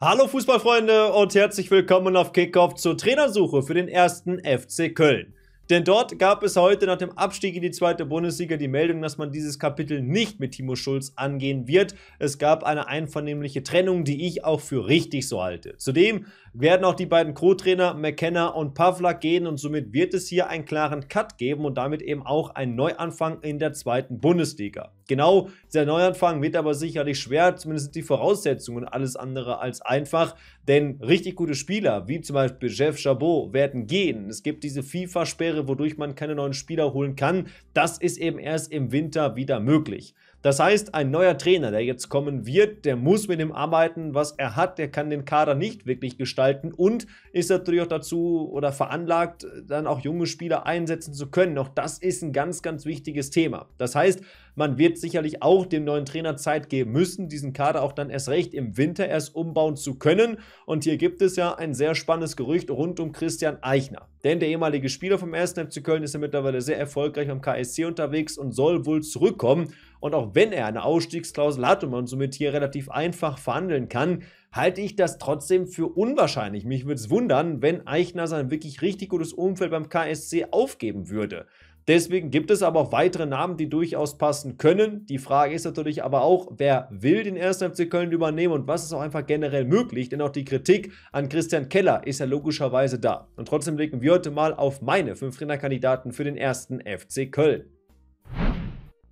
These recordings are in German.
Hallo Fußballfreunde und herzlich willkommen auf Kickoff zur Trainersuche für den ersten FC Köln. Denn dort gab es heute nach dem Abstieg in die zweite Bundesliga die Meldung, dass man dieses Kapitel nicht mit Timo Schulz angehen wird. Es gab eine einvernehmliche Trennung, die ich auch für richtig so halte. Zudem werden auch die beiden Co-Trainer McKenna und Pavlak gehen und somit wird es hier einen klaren Cut geben und damit eben auch einen Neuanfang in der zweiten Bundesliga. Genau, dieser Neuanfang wird aber sicherlich schwer, zumindest die Voraussetzungen alles andere als einfach, denn richtig gute Spieler wie zum Beispiel Jeff Chabot werden gehen. Es gibt diese FIFA-Sperre wäre, wodurch man keine neuen Spieler holen kann. Das ist eben erst im Winter wieder möglich. Das heißt, ein neuer Trainer, der jetzt kommen wird, der muss mit dem arbeiten, was er hat. Der kann den Kader nicht wirklich gestalten und ist natürlich auch dazu oder veranlagt, dann auch junge Spieler einsetzen zu können. Auch das ist ein ganz, ganz wichtiges Thema. Das heißt, man wird sicherlich auch dem neuen Trainer Zeit geben müssen, diesen Kader auch dann erst recht im Winter erst umbauen zu können. Und hier gibt es ja ein sehr spannendes Gerücht rund um Christian Eichner. Denn der ehemalige Spieler vom 1. FC Köln ist ja mittlerweile sehr erfolgreich am KSC unterwegs und soll wohl zurückkommen. Und auch wenn er eine Ausstiegsklausel hat und man somit hier relativ einfach verhandeln kann, halte ich das trotzdem für unwahrscheinlich. Mich würde es wundern, wenn Eichner sein wirklich richtig gutes Umfeld beim KSC aufgeben würde. Deswegen gibt es aber auch weitere Namen, die durchaus passen können. Die Frage ist natürlich aber auch, wer will den 1. FC Köln übernehmen und was ist auch einfach generell möglich, denn auch die Kritik an Christian Keller ist ja logischerweise da. Und trotzdem blicken wir heute mal auf meine fünf Trainerkandidaten für den 1. FC Köln.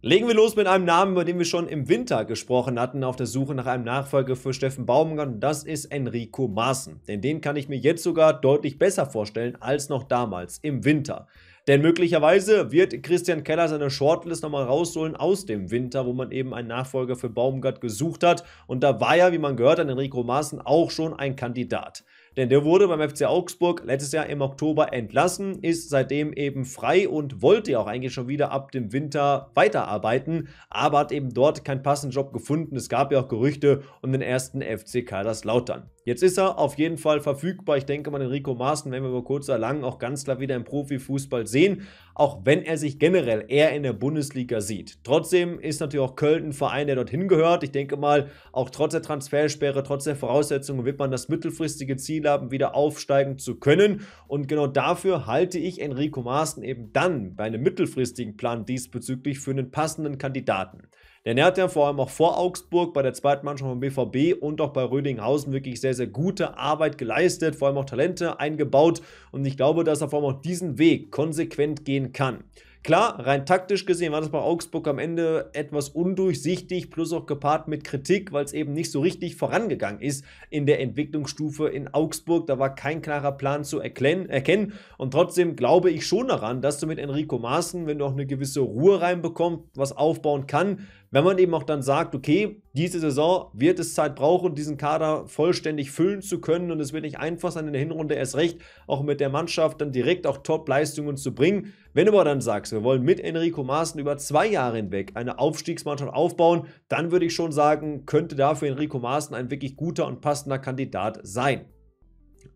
Legen wir los mit einem Namen, über den wir schon im Winter gesprochen hatten, auf der Suche nach einem Nachfolger für Steffen Baumgart. Das ist Enrico Maaßen. Denn den kann ich mir jetzt sogar deutlich besser vorstellen als noch damals im Winter. Denn möglicherweise wird Christian Keller seine Shortlist nochmal rausholen aus dem Winter, wo man eben einen Nachfolger für Baumgart gesucht hat. Und da war ja, wie man gehört, an Enrico Maaßen auch schon ein Kandidat denn der wurde beim FC Augsburg letztes Jahr im Oktober entlassen, ist seitdem eben frei und wollte ja auch eigentlich schon wieder ab dem Winter weiterarbeiten, aber hat eben dort keinen passenden Job gefunden. Es gab ja auch Gerüchte um den ersten FC Kaiserslautern. Jetzt ist er auf jeden Fall verfügbar. Ich denke mal, Enrico Maaßen werden wir über kurz oder lang auch ganz klar wieder im Profifußball sehen, auch wenn er sich generell eher in der Bundesliga sieht. Trotzdem ist natürlich auch Köln ein Verein, der dorthin gehört. Ich denke mal, auch trotz der Transfersperre, trotz der Voraussetzungen wird man das mittelfristige Ziel haben, wieder aufsteigen zu können. Und genau dafür halte ich Enrico Maaßen eben dann bei einem mittelfristigen Plan diesbezüglich für einen passenden Kandidaten. Denn er hat ja vor allem auch vor Augsburg bei der zweiten Mannschaft vom BVB und auch bei Rödinghausen wirklich sehr, sehr gute Arbeit geleistet, vor allem auch Talente eingebaut. Und ich glaube, dass er vor allem auch diesen Weg konsequent gehen kann. Klar, rein taktisch gesehen war das bei Augsburg am Ende etwas undurchsichtig, plus auch gepaart mit Kritik, weil es eben nicht so richtig vorangegangen ist in der Entwicklungsstufe in Augsburg. Da war kein klarer Plan zu erkennen. Und trotzdem glaube ich schon daran, dass du mit Enrico Maaßen, wenn du auch eine gewisse Ruhe reinbekommst, was aufbauen kann, wenn man eben auch dann sagt, okay, diese Saison wird es Zeit brauchen, diesen Kader vollständig füllen zu können und es wird nicht einfach sein, in der Hinrunde erst recht auch mit der Mannschaft dann direkt auch Top-Leistungen zu bringen. Wenn du aber dann sagst, wir wollen mit Enrico Maaßen über zwei Jahre hinweg eine Aufstiegsmannschaft aufbauen, dann würde ich schon sagen, könnte dafür Enrico Maaßen ein wirklich guter und passender Kandidat sein.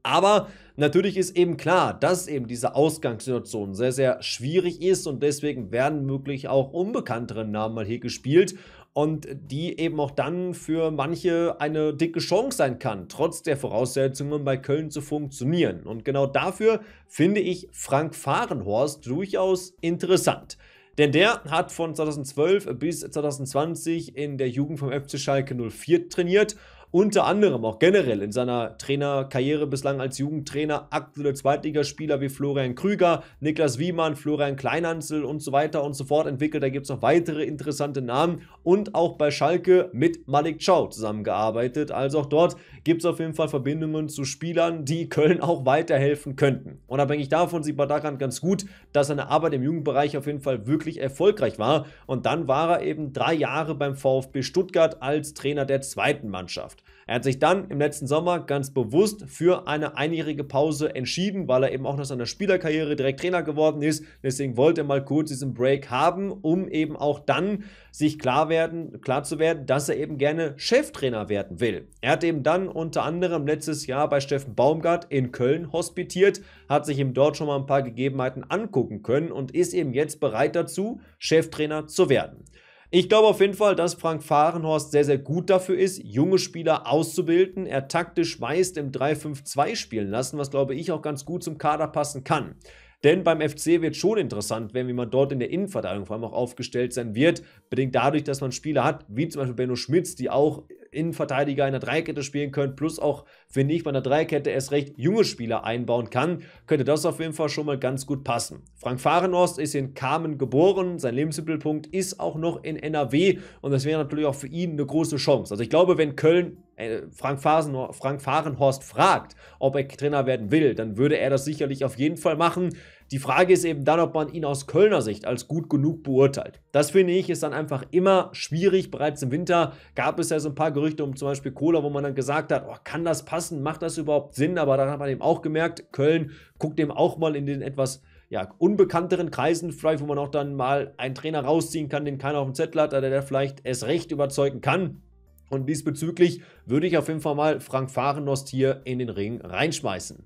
Aber natürlich ist eben klar, dass eben diese Ausgangssituation sehr, sehr schwierig ist und deswegen werden möglich auch unbekanntere Namen mal hier gespielt und die eben auch dann für manche eine dicke Chance sein kann, trotz der Voraussetzungen bei Köln zu funktionieren. Und genau dafür finde ich Frank Fahrenhorst durchaus interessant. Denn der hat von 2012 bis 2020 in der Jugend vom FC Schalke 04 trainiert unter anderem auch generell in seiner Trainerkarriere bislang als Jugendtrainer aktuelle Zweitligaspieler wie Florian Krüger, Niklas Wiemann, Florian Kleinhansel und so weiter und so fort entwickelt. Da gibt es noch weitere interessante Namen und auch bei Schalke mit Malik Chow zusammengearbeitet. Also auch dort gibt es auf jeden Fall Verbindungen zu Spielern, die Köln auch weiterhelfen könnten. Unabhängig davon sieht man daran ganz gut, dass seine Arbeit im Jugendbereich auf jeden Fall wirklich erfolgreich war. Und dann war er eben drei Jahre beim VfB Stuttgart als Trainer der zweiten Mannschaft. Mannschaft. Er hat sich dann im letzten Sommer ganz bewusst für eine einjährige Pause entschieden, weil er eben auch nach seiner Spielerkarriere direkt Trainer geworden ist. Deswegen wollte er mal kurz diesen Break haben, um eben auch dann sich klar, werden, klar zu werden, dass er eben gerne Cheftrainer werden will. Er hat eben dann unter anderem letztes Jahr bei Steffen Baumgart in Köln hospitiert, hat sich ihm dort schon mal ein paar Gegebenheiten angucken können und ist eben jetzt bereit dazu, Cheftrainer zu werden. Ich glaube auf jeden Fall, dass Frank Fahrenhorst sehr, sehr gut dafür ist, junge Spieler auszubilden. Er taktisch meist im 3-5-2 spielen lassen, was glaube ich auch ganz gut zum Kader passen kann. Denn beim FC wird schon interessant werden, wie man dort in der Innenverteidigung vor allem auch aufgestellt sein wird. Bedingt dadurch, dass man Spieler hat, wie zum Beispiel Benno Schmitz, die auch Innenverteidiger in der Dreikette spielen können, plus auch, finde ich, bei einer Dreikette erst recht junge Spieler einbauen kann, könnte das auf jeden Fall schon mal ganz gut passen. Frank Fahrenhorst ist in Kamen geboren, sein Lebensmittelpunkt ist auch noch in NRW und das wäre natürlich auch für ihn eine große Chance. Also ich glaube, wenn Köln äh, Frank, Fasen, Frank Fahrenhorst fragt, ob er Trainer werden will, dann würde er das sicherlich auf jeden Fall machen. Die Frage ist eben dann, ob man ihn aus Kölner Sicht als gut genug beurteilt. Das finde ich ist dann einfach immer schwierig. Bereits im Winter gab es ja so ein paar Gerüchte um zum Beispiel Kohler, wo man dann gesagt hat, oh, kann das passen, macht das überhaupt Sinn? Aber dann hat man eben auch gemerkt, Köln guckt eben auch mal in den etwas ja, unbekannteren Kreisen, vielleicht wo man auch dann mal einen Trainer rausziehen kann, den keiner auf dem Zettel hat, der vielleicht erst recht überzeugen kann. Und diesbezüglich würde ich auf jeden Fall mal Frank Fahrenost hier in den Ring reinschmeißen.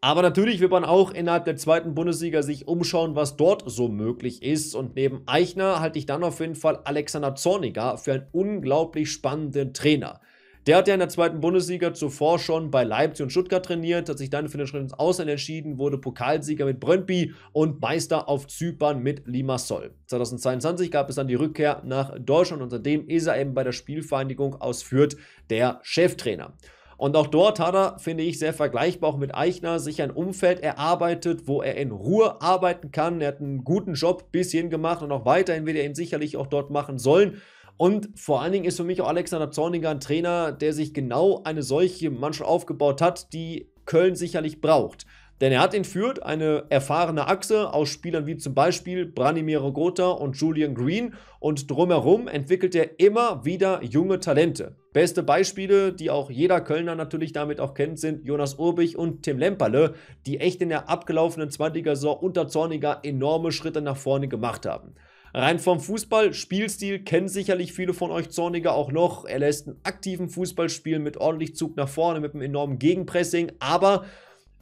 Aber natürlich wird man auch innerhalb der zweiten Bundesliga sich umschauen, was dort so möglich ist. Und neben Eichner halte ich dann auf jeden Fall Alexander Zorniger für einen unglaublich spannenden Trainer. Der hat ja in der zweiten Bundesliga zuvor schon bei Leipzig und Stuttgart trainiert, hat sich dann für den Schritt ins Ausland entschieden, wurde Pokalsieger mit Brönnby und Meister auf Zypern mit Limassol. 2022 gab es dann die Rückkehr nach Deutschland und seitdem ist er eben bei der Spielvereinigung aus Fürth der Cheftrainer. Und auch dort hat er, finde ich, sehr vergleichbar auch mit Eichner, sich ein Umfeld erarbeitet, wo er in Ruhe arbeiten kann. Er hat einen guten Job bis hierhin gemacht und auch weiterhin wird er ihn sicherlich auch dort machen sollen. Und vor allen Dingen ist für mich auch Alexander Zorniger ein Trainer, der sich genau eine solche Mannschaft aufgebaut hat, die Köln sicherlich braucht. Denn er hat ihn Fürth eine erfahrene Achse aus Spielern wie zum Beispiel Branimir Gotha und Julian Green und drumherum entwickelt er immer wieder junge Talente. Beste Beispiele, die auch jeder Kölner natürlich damit auch kennt, sind Jonas Urbich und Tim Lemperle, die echt in der abgelaufenen 20er-Saison unter Zorniger enorme Schritte nach vorne gemacht haben. Rein vom Fußball, Spielstil kennen sicherlich viele von euch Zorniger auch noch. Er lässt einen aktiven Fußball spielen mit ordentlich Zug nach vorne, mit einem enormen Gegenpressing, aber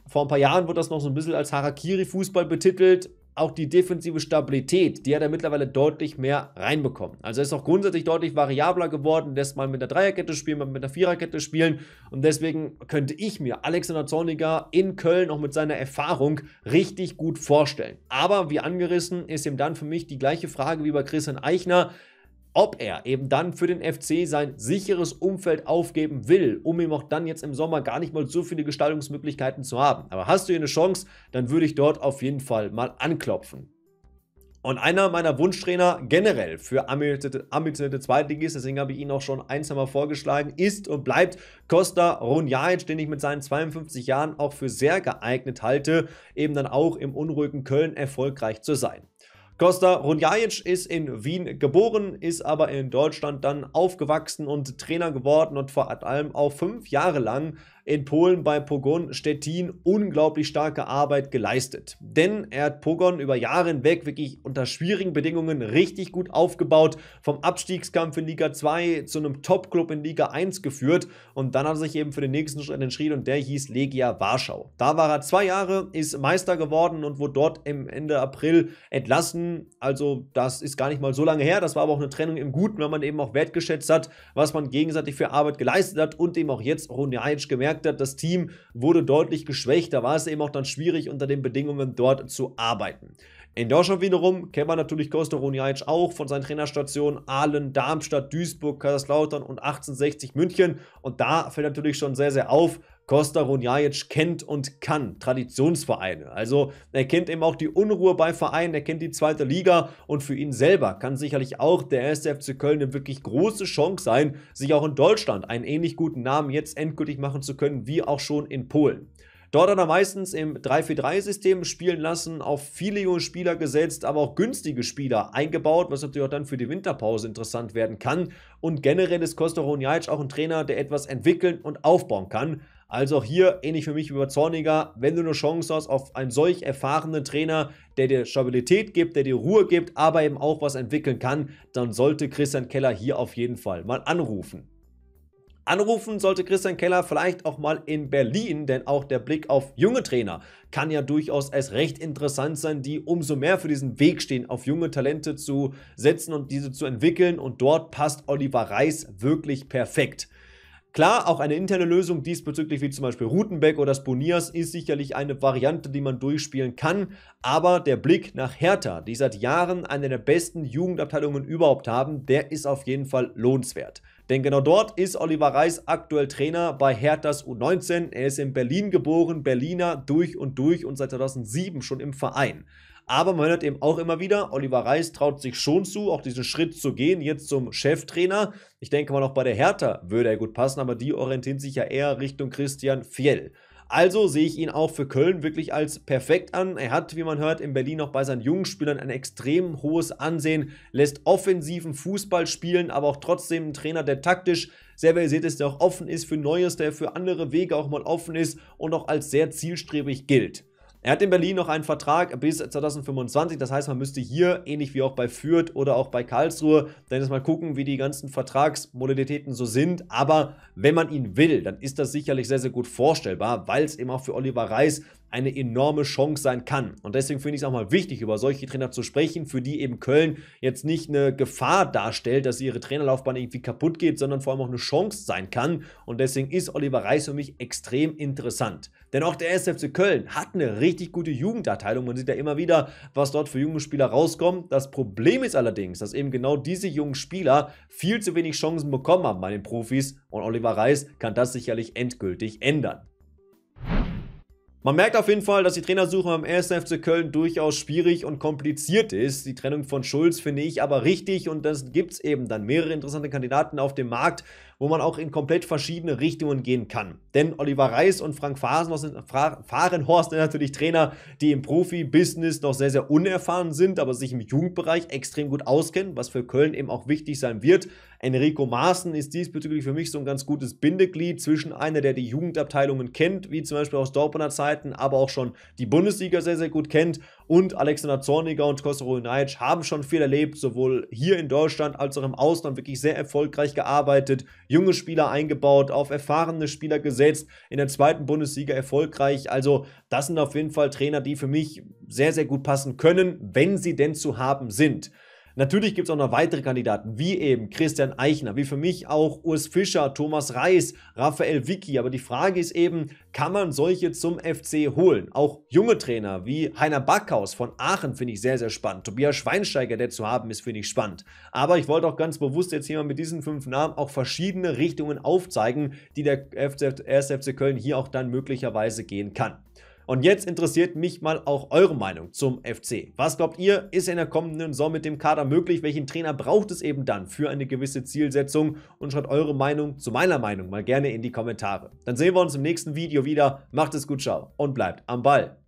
vor ein paar Jahren wurde das noch so ein bisschen als Harakiri-Fußball betitelt auch die defensive Stabilität, die hat er mittlerweile deutlich mehr reinbekommen. Also er ist auch grundsätzlich deutlich variabler geworden, lässt mal mit der Dreierkette spielen, mal mit der Viererkette spielen. Und deswegen könnte ich mir Alexander Zorniger in Köln auch mit seiner Erfahrung richtig gut vorstellen. Aber wie angerissen ist ihm dann für mich die gleiche Frage wie bei Christian Eichner ob er eben dann für den FC sein sicheres Umfeld aufgeben will, um ihm auch dann jetzt im Sommer gar nicht mal so viele Gestaltungsmöglichkeiten zu haben. Aber hast du hier eine Chance, dann würde ich dort auf jeden Fall mal anklopfen. Und einer meiner Wunschtrainer generell für ambitionierte Zweitligisten, deswegen habe ich ihn auch schon ein, zweimal vorgeschlagen, ist und bleibt Costa Runjajic, den ich mit seinen 52 Jahren auch für sehr geeignet halte, eben dann auch im unruhigen Köln erfolgreich zu sein. Costa Runjajic ist in Wien geboren, ist aber in Deutschland dann aufgewachsen und Trainer geworden und vor allem auch fünf Jahre lang in Polen bei Pogon Stettin unglaublich starke Arbeit geleistet. Denn er hat Pogon über Jahre hinweg wirklich unter schwierigen Bedingungen richtig gut aufgebaut, vom Abstiegskampf in Liga 2 zu einem Top-Club in Liga 1 geführt und dann hat er sich eben für den nächsten Schritt entschieden und der hieß Legia Warschau. Da war er zwei Jahre, ist Meister geworden und wurde dort im Ende April entlassen. Also das ist gar nicht mal so lange her, das war aber auch eine Trennung im Guten, weil man eben auch wertgeschätzt hat, was man gegenseitig für Arbeit geleistet hat und eben auch jetzt Ronjajic gemerkt, gemerkt hat, das Team wurde deutlich geschwächt. Da war es eben auch dann schwierig, unter den Bedingungen dort zu arbeiten. In Deutschland wiederum kennt man natürlich Kostor Runjajic auch von seinen Trainerstationen Aalen, Darmstadt, Duisburg, Kaiserslautern und 1860 München. Und da fällt natürlich schon sehr, sehr auf, Costa Runjajic kennt und kann Traditionsvereine. Also er kennt eben auch die Unruhe bei Vereinen, er kennt die zweite Liga und für ihn selber kann sicherlich auch der erste FC Köln eine wirklich große Chance sein, sich auch in Deutschland einen ähnlich guten Namen jetzt endgültig machen zu können, wie auch schon in Polen. Dort hat er meistens im 3-4-3-System spielen lassen, auf viele junge Spieler gesetzt, aber auch günstige Spieler eingebaut, was natürlich auch dann für die Winterpause interessant werden kann. Und generell ist Kostor Runjajic auch ein Trainer, der etwas entwickeln und aufbauen kann. Also auch hier ähnlich für mich wie bei Zorniger, wenn du eine Chance hast auf einen solch erfahrenen Trainer, der dir Stabilität gibt, der dir Ruhe gibt, aber eben auch was entwickeln kann, dann sollte Christian Keller hier auf jeden Fall mal anrufen. Anrufen sollte Christian Keller vielleicht auch mal in Berlin, denn auch der Blick auf junge Trainer kann ja durchaus als recht interessant sein, die umso mehr für diesen Weg stehen, auf junge Talente zu setzen und diese zu entwickeln. Und dort passt Oliver Reis wirklich perfekt. Klar, auch eine interne Lösung diesbezüglich wie zum Beispiel Rutenbeck oder Sponias ist sicherlich eine Variante, die man durchspielen kann, aber der Blick nach Hertha, die seit Jahren eine der besten Jugendabteilungen überhaupt haben, der ist auf jeden Fall lohnenswert. Denn genau dort ist Oliver Reis aktuell Trainer bei Herthas U19. Er ist in Berlin geboren, Berliner durch und durch und seit 2007 schon im Verein. Aber man hört eben auch immer wieder, Oliver Reis traut sich schon zu, auch diesen Schritt zu gehen, jetzt zum Cheftrainer. Ich denke mal, auch bei der Hertha würde er gut passen, aber die orientiert sich ja eher Richtung Christian Fjell. Also sehe ich ihn auch für Köln wirklich als perfekt an. Er hat, wie man hört, in Berlin auch bei seinen jungen Spielern ein extrem hohes Ansehen, lässt offensiven Fußball spielen, aber auch trotzdem ein Trainer, der taktisch sehr versiert ist, der auch offen ist für Neues, der für andere Wege auch mal offen ist und auch als sehr zielstrebig gilt. Er hat in Berlin noch einen Vertrag bis 2025, das heißt, man müsste hier, ähnlich wie auch bei Fürth oder auch bei Karlsruhe, dann jetzt mal gucken, wie die ganzen Vertragsmodalitäten so sind. Aber wenn man ihn will, dann ist das sicherlich sehr, sehr gut vorstellbar, weil es eben auch für Oliver Reis eine enorme Chance sein kann. Und deswegen finde ich es auch mal wichtig, über solche Trainer zu sprechen, für die eben Köln jetzt nicht eine Gefahr darstellt, dass ihre Trainerlaufbahn irgendwie kaputt geht, sondern vor allem auch eine Chance sein kann. Und deswegen ist Oliver Reis für mich extrem interessant. Denn auch der SFC Köln hat eine richtig gute Jugendabteilung. Man sieht ja immer wieder, was dort für junge Spieler rauskommt. Das Problem ist allerdings, dass eben genau diese jungen Spieler viel zu wenig Chancen bekommen haben bei den Profis. Und Oliver Reis kann das sicherlich endgültig ändern. Man merkt auf jeden Fall, dass die Trainersuche beim 1. FC Köln durchaus schwierig und kompliziert ist. Die Trennung von Schulz finde ich aber richtig und dann gibt es eben dann mehrere interessante Kandidaten auf dem Markt, wo man auch in komplett verschiedene Richtungen gehen kann. Denn Oliver Reis und Frank Fahrenhorst sind, Fahrenhorst sind natürlich Trainer, die im Profi-Business noch sehr, sehr unerfahren sind, aber sich im Jugendbereich extrem gut auskennen, was für Köln eben auch wichtig sein wird. Enrico Maaßen ist diesbezüglich für mich so ein ganz gutes Bindeglied zwischen einer, der die Jugendabteilungen kennt, wie zum Beispiel aus Dortmunder Zeiten, aber auch schon die Bundesliga sehr, sehr gut kennt. Und Alexander Zorniger und Kostero Unic haben schon viel erlebt, sowohl hier in Deutschland als auch im Ausland wirklich sehr erfolgreich gearbeitet, junge Spieler eingebaut, auf erfahrene Spieler gesetzt, in der zweiten Bundesliga erfolgreich. Also das sind auf jeden Fall Trainer, die für mich sehr, sehr gut passen können, wenn sie denn zu haben sind. Natürlich gibt es auch noch weitere Kandidaten, wie eben Christian Eichner, wie für mich auch Urs Fischer, Thomas Reis, Raphael Vicky. Aber die Frage ist eben, kann man solche zum FC holen? Auch junge Trainer wie Heiner Backhaus von Aachen finde ich sehr, sehr spannend. Tobias Schweinsteiger, der zu haben ist, finde ich spannend. Aber ich wollte auch ganz bewusst jetzt hier mal mit diesen fünf Namen auch verschiedene Richtungen aufzeigen, die der 1. FC Köln hier auch dann möglicherweise gehen kann. Und jetzt interessiert mich mal auch eure Meinung zum FC. Was glaubt ihr, ist in der kommenden Saison mit dem Kader möglich? Welchen Trainer braucht es eben dann für eine gewisse Zielsetzung? Und schreibt eure Meinung zu meiner Meinung mal gerne in die Kommentare. Dann sehen wir uns im nächsten Video wieder. Macht es gut, ciao und bleibt am Ball.